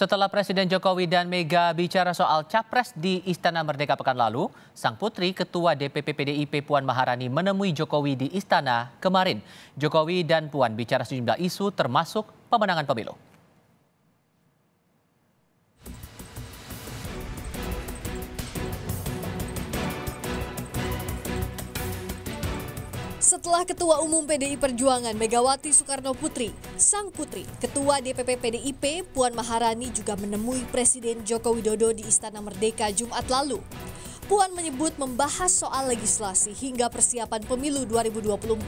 Setelah Presiden Jokowi dan Mega bicara soal capres di Istana Merdeka pekan lalu, sang putri Ketua DPP PDIP Puan Maharani menemui Jokowi di Istana kemarin. Jokowi dan Puan bicara sejumlah isu termasuk pemenangan pemilu. Setelah Ketua Umum PDI Perjuangan Megawati Soekarno Putri, sang putri, Ketua DPP PDIP Puan Maharani juga menemui Presiden Joko Widodo di Istana Merdeka Jumat lalu. Puan menyebut membahas soal legislasi hingga persiapan pemilu 2024.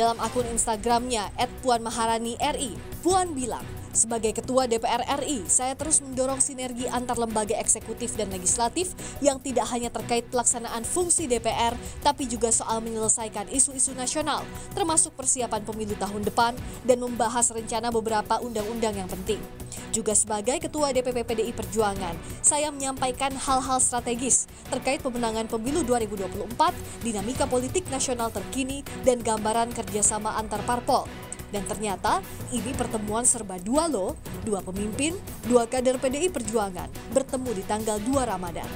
Dalam akun Instagramnya @puanmaharani_ri, Puan bilang, sebagai Ketua DPR RI, saya terus mendorong sinergi antar lembaga eksekutif dan legislatif yang tidak hanya terkait pelaksanaan fungsi DPR, tapi juga soal menyelesaikan isu-isu nasional, termasuk persiapan pemilu tahun depan dan membahas rencana beberapa undang-undang yang penting. Juga sebagai Ketua DPP PDI Perjuangan, saya menyampaikan hal-hal strategis terkait pemenangan pemilu 2024, dinamika politik nasional terkini, dan gambaran kerjasama antar parpol. Dan ternyata ini pertemuan serba dua loh, dua pemimpin, dua kader PDI Perjuangan bertemu di tanggal 2 Ramadan.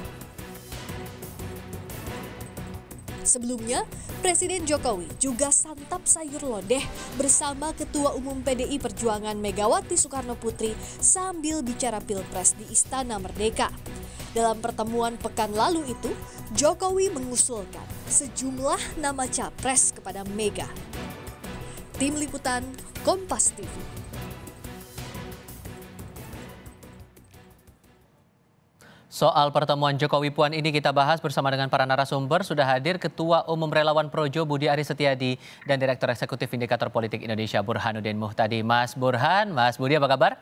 Sebelumnya, Presiden Jokowi juga santap sayur lodeh bersama Ketua Umum PDI Perjuangan Megawati Soekarno Putri sambil bicara Pilpres di Istana Merdeka. Dalam pertemuan pekan lalu itu, Jokowi mengusulkan sejumlah nama capres kepada Mega Tim Liputan Kompas TV. Soal pertemuan Jokowi Puan ini kita bahas bersama dengan para narasumber. Sudah hadir Ketua Umum Relawan Projo Budi Ari Setiadi dan Direktur Eksekutif Indikator Politik Indonesia Burhanuddin Muhtadi. Mas Burhan, Mas Budi apa kabar?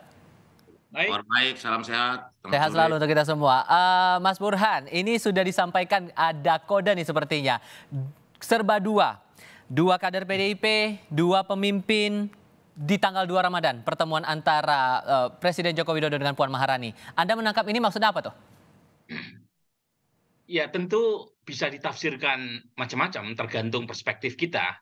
Baik. baik, salam sehat. Selamat sehat selalu untuk kita semua. Uh, Mas Burhan, ini sudah disampaikan ada kode nih sepertinya. Serba dua, Dua kader PDIP, dua pemimpin di tanggal 2 Ramadan, pertemuan antara uh, Presiden Joko Widodo dengan Puan Maharani. Anda menangkap ini maksudnya apa tuh? Ya tentu bisa ditafsirkan macam-macam tergantung perspektif kita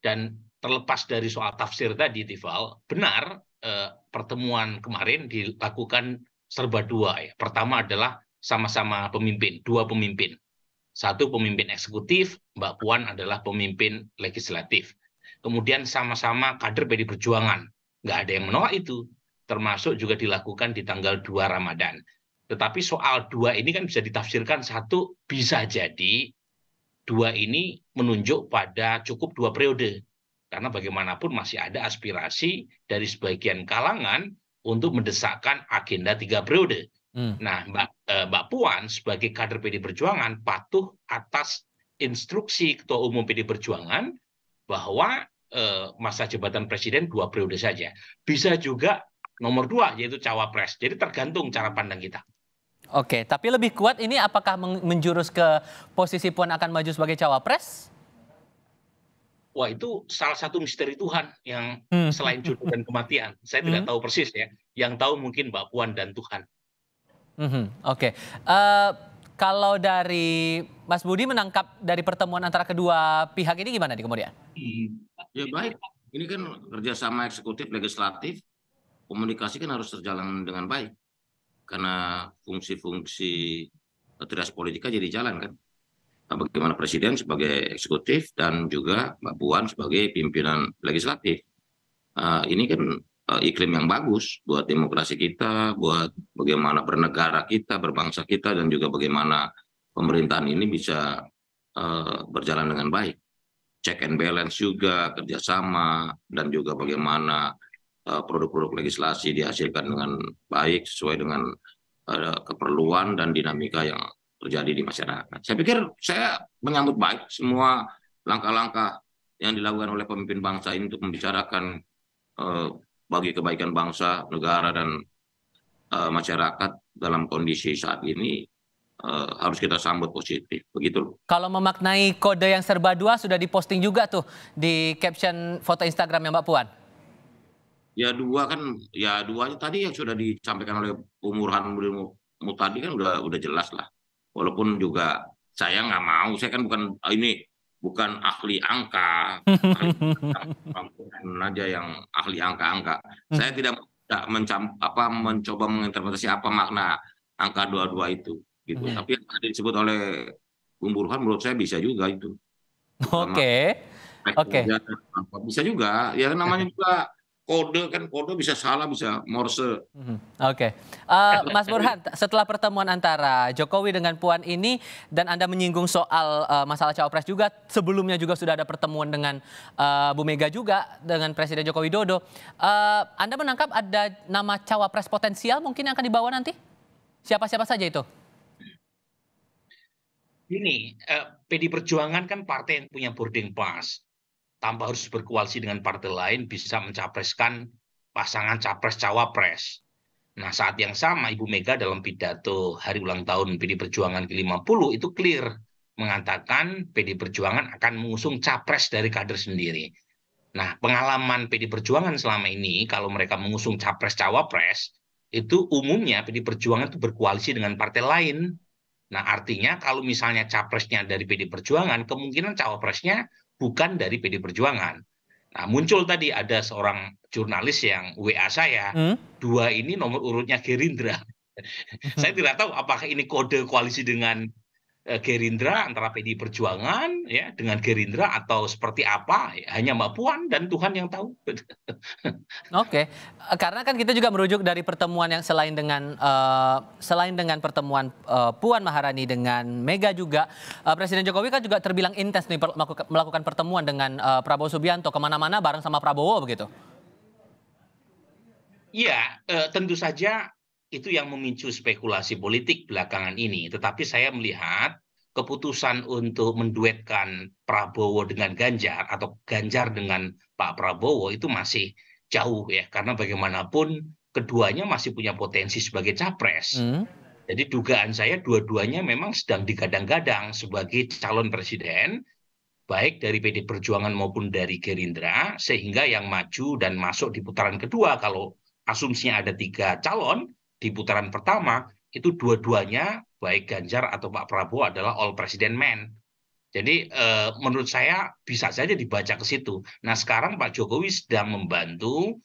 dan terlepas dari soal tafsir tadi Tifal, benar eh, pertemuan kemarin dilakukan serba dua ya. Pertama adalah sama-sama pemimpin, dua pemimpin satu pemimpin eksekutif, Mbak Puan adalah pemimpin legislatif. Kemudian sama-sama kader PD Perjuangan. Nggak ada yang menolak itu. Termasuk juga dilakukan di tanggal 2 Ramadan. Tetapi soal dua ini kan bisa ditafsirkan satu bisa jadi dua ini menunjuk pada cukup dua periode karena bagaimanapun masih ada aspirasi dari sebagian kalangan untuk mendesakkan agenda tiga periode. Hmm. Nah, Mbak, eh, Mbak Puan sebagai kader PD Perjuangan patuh atas instruksi Ketua Umum PD Perjuangan bahwa eh, masa jabatan presiden dua periode saja. Bisa juga nomor dua yaitu cawapres. Jadi tergantung cara pandang kita. Oke, tapi lebih kuat ini apakah menjurus ke posisi Puan akan maju sebagai cawapres? Wah itu salah satu misteri Tuhan yang hmm. selain jodoh dan kematian. Saya hmm. tidak tahu persis ya. Yang tahu mungkin Mbak Puan dan Tuhan. Mm -hmm. Oke. Okay. Uh, eh, kalau dari Mas Budi menangkap dari pertemuan antara kedua pihak ini gimana di kemudian? Mhm. Ya baik. Ini kan kerjasama eksekutif legislatif, komunikasi kan harus terjalan dengan baik. Karena fungsi-fungsi tugas politika jadi jalan kan. Nah, bagaimana Presiden sebagai eksekutif dan juga Mbak Puan sebagai pimpinan legislatif. Uh, ini kan Eh, iklim yang bagus buat demokrasi kita, buat bagaimana bernegara kita, berbangsa kita, dan juga bagaimana pemerintahan ini bisa uh, berjalan dengan baik. Check and balance juga, kerjasama, dan juga bagaimana eh, produk-produk uh, legislasi dihasilkan dengan baik sesuai dengan uh, keperluan dan dinamika yang terjadi di masyarakat. Saya pikir saya menyambut baik semua langkah-langkah yang dilakukan oleh pemimpin bangsa ini untuk membicarakan bagi kebaikan bangsa, negara, dan uh, masyarakat dalam kondisi saat ini uh, harus kita sambut positif. Begitu. Kalau memaknai kode yang serba dua sudah diposting juga tuh di caption foto Instagram yang Mbak Puan. Ya dua kan, ya duanya tadi yang sudah disampaikan oleh Umurhan Mutadi kan udah udah jelas lah. Walaupun juga saya nggak mau, saya kan bukan ini bukan ahli angka, bukan aja yang ahli angka-angka. Hmm. Saya tidak tidak mencam, apa, mencoba menginterpretasi apa makna angka dua-dua itu gitu. Hmm. Tapi yang tadi disebut oleh Bung Burhan menurut saya bisa juga itu. Oke. Oke. Okay. Bisa juga. Ya namanya juga kode kan kode bisa salah bisa morse. Mhm. Oke, okay. uh, eh, Mas Burhan, setelah pertemuan antara Jokowi dengan Puan ini dan Anda menyinggung soal uh, masalah cawapres juga, sebelumnya juga sudah ada pertemuan dengan uh, Bu Mega juga dengan Presiden Joko Widodo. Uh, anda menangkap ada nama cawapres potensial mungkin yang akan dibawa nanti? Siapa-siapa saja itu? Ini uh, PD Perjuangan kan partai yang punya boarding pass tanpa harus berkoalisi dengan partai lain bisa mencapreskan pasangan capres cawapres. Nah, saat yang sama Ibu Mega dalam pidato hari ulang tahun PD Perjuangan ke-50 itu clear mengatakan PD Perjuangan akan mengusung capres dari kader sendiri. Nah, pengalaman PD Perjuangan selama ini kalau mereka mengusung capres cawapres itu umumnya PD Perjuangan itu berkoalisi dengan partai lain. Nah, artinya kalau misalnya capresnya dari PD Perjuangan, kemungkinan cawapresnya bukan dari PD Perjuangan. Nah, muncul tadi ada seorang jurnalis yang WA saya, hmm? dua ini nomor urutnya Gerindra. saya tidak tahu apakah ini kode koalisi dengan Eh, Gerindra antara PDI Perjuangan ya dengan Gerindra atau seperti apa ya, hanya Mbak Puan dan Tuhan yang tahu. Oke, eh, karena kan kita juga merujuk dari pertemuan yang selain dengan uh, selain dengan pertemuan uh, Puan Maharani dengan Mega juga uh, Presiden Jokowi kan juga terbilang intens nih melakukan pertemuan dengan uh, Prabowo Subianto kemana-mana bareng sama Prabowo begitu. Iya, uh, tentu saja itu yang memicu spekulasi politik belakangan ini. Tetapi saya melihat keputusan untuk menduetkan Prabowo dengan Ganjar atau Ganjar dengan Pak Prabowo itu masih jauh ya karena bagaimanapun keduanya masih punya potensi sebagai capres. Hmm. Jadi dugaan saya dua-duanya memang sedang digadang-gadang sebagai calon presiden baik dari PD Perjuangan maupun dari Gerindra sehingga yang maju dan masuk di putaran kedua kalau asumsinya ada tiga calon di putaran pertama itu dua-duanya baik Ganjar atau Pak Prabowo adalah all president men. Jadi eh, menurut saya bisa saja dibaca ke situ. Nah sekarang Pak Jokowi sedang membantu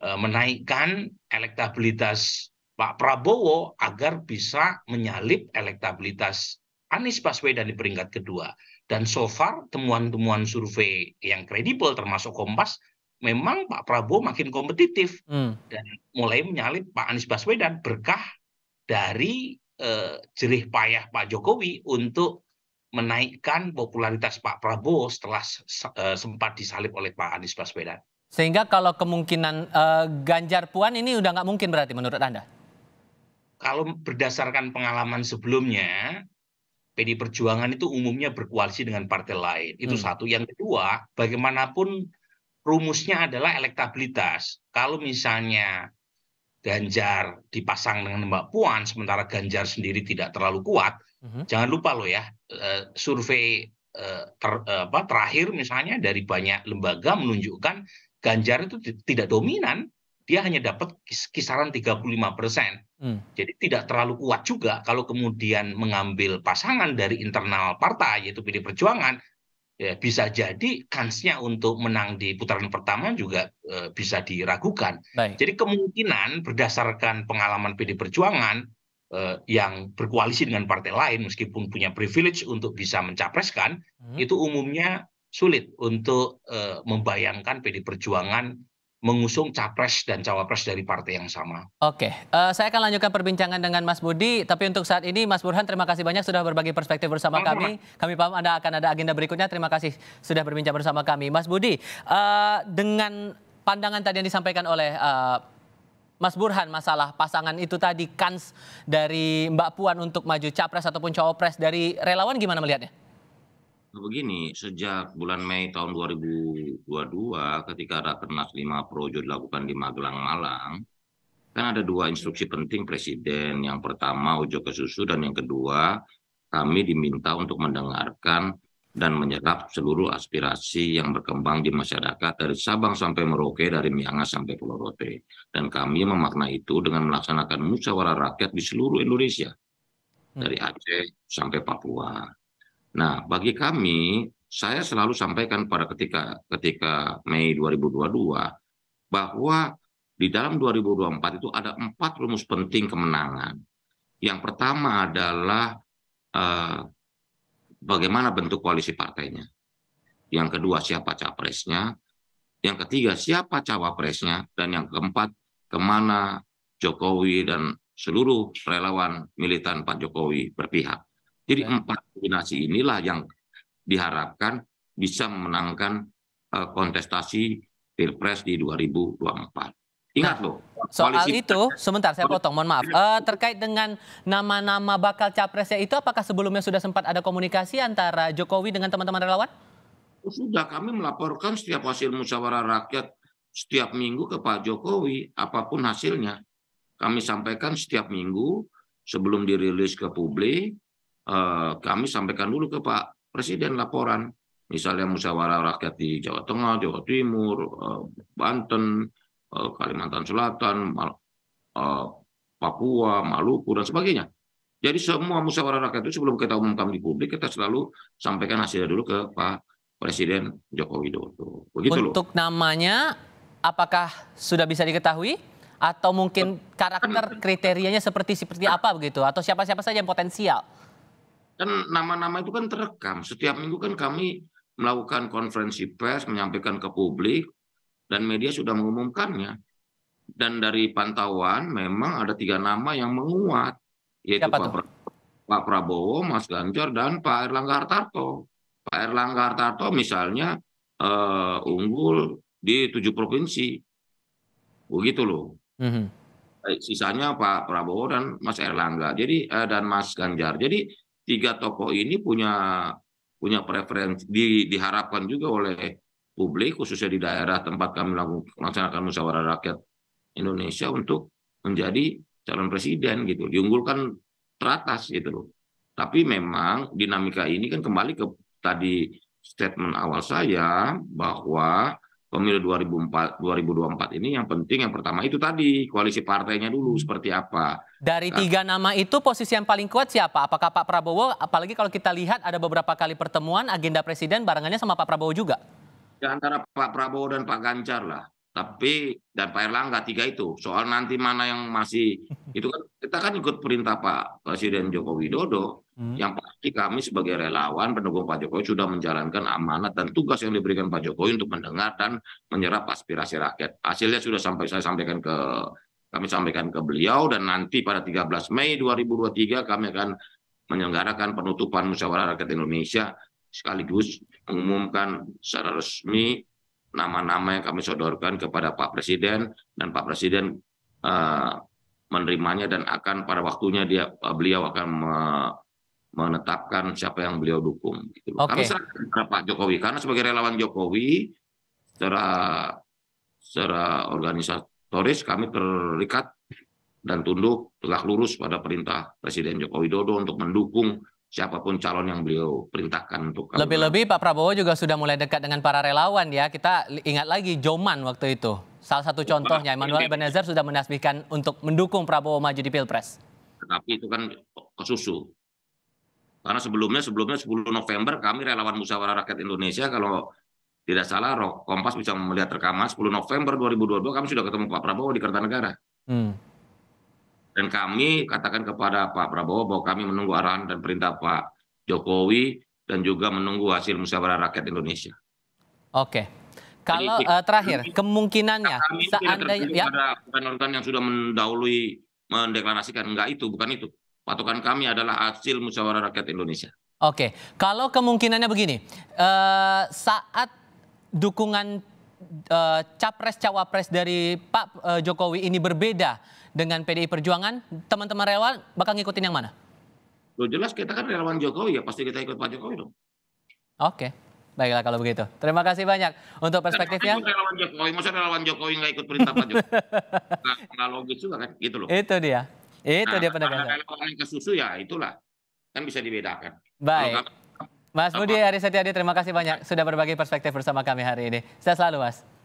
eh, menaikkan elektabilitas Pak Prabowo agar bisa menyalip elektabilitas Anies Baswedan di peringkat kedua. Dan so far temuan-temuan survei yang kredibel termasuk Kompas memang Pak Prabowo makin kompetitif hmm. dan mulai menyalip Pak Anies Baswedan berkah dari eh, jerih payah Pak Jokowi untuk menaikkan popularitas Pak Prabowo setelah eh, sempat disalip oleh Pak Anies Baswedan. Sehingga kalau kemungkinan eh, Ganjar Puan ini udah nggak mungkin berarti menurut Anda? Kalau berdasarkan pengalaman sebelumnya, PD Perjuangan itu umumnya berkoalisi dengan partai lain. Itu hmm. satu. Yang kedua, bagaimanapun rumusnya adalah elektabilitas. Kalau misalnya Ganjar dipasang dengan Mbak Puan, sementara Ganjar sendiri tidak terlalu kuat, uh-huh. jangan lupa loh ya, eh, survei eh, ter, eh, apa, terakhir misalnya dari banyak lembaga menunjukkan Ganjar itu tidak dominan, dia hanya dapat kis kisaran 35 persen. Hmm. Jadi tidak terlalu kuat juga kalau kemudian mengambil pasangan dari internal partai yaitu PD Perjuangan ya bisa jadi kansnya untuk menang di putaran pertama juga e, bisa diragukan. Baik. Jadi kemungkinan berdasarkan pengalaman PD Perjuangan e, yang berkoalisi dengan partai lain meskipun punya privilege untuk bisa mencapreskan hmm. itu umumnya sulit untuk e, membayangkan PD Perjuangan mengusung capres dan cawapres dari partai yang sama. Oke, uh, saya akan lanjutkan perbincangan dengan Mas Budi, tapi untuk saat ini Mas Burhan terima kasih banyak sudah berbagi perspektif bersama Selamat kami. kami. Kami paham Anda akan ada agenda berikutnya. Terima kasih sudah berbincang bersama kami. Mas Budi, uh, dengan pandangan tadi yang disampaikan oleh uh, Mas Burhan masalah pasangan itu tadi kans dari Mbak Puan untuk maju capres ataupun cawapres dari relawan gimana melihatnya? Begini, sejak bulan Mei tahun 2022 ketika Rakernas 5 Projo dilakukan di Magelang, Malang, kan ada dua instruksi penting Presiden. Yang pertama ujuk ke susu dan yang kedua kami diminta untuk mendengarkan dan menyerap seluruh aspirasi yang berkembang di masyarakat dari Sabang sampai Merauke, dari Miangas sampai Pulau Rote. Dan kami memaknai itu dengan melaksanakan musyawarah rakyat di seluruh Indonesia, dari Aceh sampai Papua. Nah, bagi kami, saya selalu sampaikan pada ketika ketika Mei 2022 bahwa di dalam 2024 itu ada empat rumus penting kemenangan. Yang pertama adalah eh, bagaimana bentuk koalisi partainya. Yang kedua siapa capresnya. Yang ketiga siapa cawapresnya. Dan yang keempat kemana Jokowi dan seluruh relawan militan Pak Jokowi berpihak. Jadi ya. empat kombinasi inilah yang diharapkan bisa memenangkan eh, kontestasi Pilpres di 2024. Ingat nah, loh. Soal itu, sebentar saya potong, mohon maaf. Uh, terkait dengan nama-nama bakal capresnya itu, apakah sebelumnya sudah sempat ada komunikasi antara Jokowi dengan teman-teman relawan? Oh, sudah, kami melaporkan setiap hasil musyawarah rakyat setiap minggu ke Pak Jokowi, apapun hasilnya. Kami sampaikan setiap minggu sebelum dirilis ke publik, Eh, kami sampaikan dulu ke Pak Presiden laporan, misalnya musyawarah rakyat di Jawa Tengah, Jawa Timur, eh, Banten, eh, Kalimantan Selatan, Papua, Maluku dan sebagainya. Jadi semua musyawarah rakyat itu sebelum kita umumkan di publik kita selalu sampaikan hasilnya dulu ke Pak Presiden Joko Widodo. Begitu Untuk loh. namanya apakah sudah bisa diketahui atau mungkin kan- karakter kan- kriterianya seperti seperti apa begitu atau siapa-siapa saja yang potensial? Kan nama-nama itu kan terekam. Setiap minggu kan kami melakukan konferensi pers, menyampaikan ke publik, dan media sudah mengumumkannya. Dan dari pantauan memang ada tiga nama yang menguat, yaitu Pak, pra Pak Prabowo, Mas Ganjar, dan Pak Erlangga Hartarto. Pak Erlangga Hartarto misalnya uh, unggul di tujuh provinsi, begitu loh. Mm -hmm. Sisanya Pak Prabowo dan Mas Erlangga, jadi uh, dan Mas Ganjar. Jadi tiga tokoh ini punya punya preferensi di, diharapkan juga oleh publik khususnya di daerah tempat kami melaksanakan musyawarah rakyat Indonesia untuk menjadi calon presiden gitu diunggulkan teratas gitu loh tapi memang dinamika ini kan kembali ke tadi statement awal saya bahwa pemilu 2004, 2024 ini yang penting yang pertama itu tadi koalisi partainya dulu hmm. seperti apa. Dari nah, tiga nama itu posisi yang paling kuat siapa? Apakah Pak Prabowo? Apalagi kalau kita lihat ada beberapa kali pertemuan agenda presiden barengannya sama Pak Prabowo juga. Ya, antara Pak Prabowo dan Pak Ganjar lah tapi dan Pak Erlangga tiga itu soal nanti mana yang masih itu kan kita kan ikut perintah Pak Presiden Joko Widodo hmm. yang pasti kami sebagai relawan pendukung Pak Jokowi sudah menjalankan amanat dan tugas yang diberikan Pak Jokowi untuk mendengar dan menyerap aspirasi rakyat hasilnya sudah sampai saya sampaikan ke kami sampaikan ke beliau dan nanti pada 13 Mei 2023 kami akan menyelenggarakan penutupan musyawarah rakyat Indonesia sekaligus mengumumkan secara resmi nama-nama yang kami sodorkan kepada Pak Presiden dan Pak Presiden uh, menerimanya dan akan pada waktunya dia uh, beliau akan me menetapkan siapa yang beliau dukung. Gitu. Okay. Kami serahkan kepada Pak Jokowi karena sebagai relawan Jokowi secara secara organisatoris kami terikat dan tunduk telah lurus pada perintah Presiden Joko Widodo untuk mendukung siapapun calon yang beliau perintahkan untuk. Lebih-lebih Pak Prabowo juga sudah mulai dekat dengan para relawan ya. Kita ingat lagi Joman waktu itu. Salah satu contohnya Emmanuel Ebenezer sudah menasbihkan untuk mendukung Prabowo maju di Pilpres. Tetapi itu kan kesusu. Karena sebelumnya sebelumnya 10 November kami relawan Musyawarah Rakyat Indonesia kalau tidak salah Kompas bisa melihat rekaman 10 November 2022 kami sudah ketemu Pak Prabowo di Kertanegara. Hmm. Dan kami katakan kepada Pak Prabowo bahwa kami menunggu arahan dan perintah Pak Jokowi dan juga menunggu hasil musyawarah rakyat Indonesia. Oke. Kalau Jadi, uh, terakhir kemungkinannya kami seandainya ya pada yang sudah mendahului mendeklarasikan enggak itu bukan itu. Patokan kami adalah hasil musyawarah rakyat Indonesia. Oke. Kalau kemungkinannya begini, uh, saat dukungan Eh, capres cawapres dari Pak eh, Jokowi ini berbeda dengan PDI Perjuangan, teman-teman relawan bakal ngikutin yang mana? Loh jelas kita kan relawan Jokowi ya, pasti kita ikut Pak Jokowi dong. Oke. Baiklah kalau begitu. Terima kasih banyak untuk perspektifnya. Masa relawan Jokowi, masa relawan Jokowi nggak ikut perintah Pak Jokowi? nah, logis juga kan, gitu loh. Itu dia. Itu nah, dia Kalau Relawan yang ke ya itulah. Kan bisa dibedakan. Baik. Mas Budi Hari Setiadi, terima kasih banyak sudah berbagi perspektif bersama kami hari ini. Saya selalu, Mas.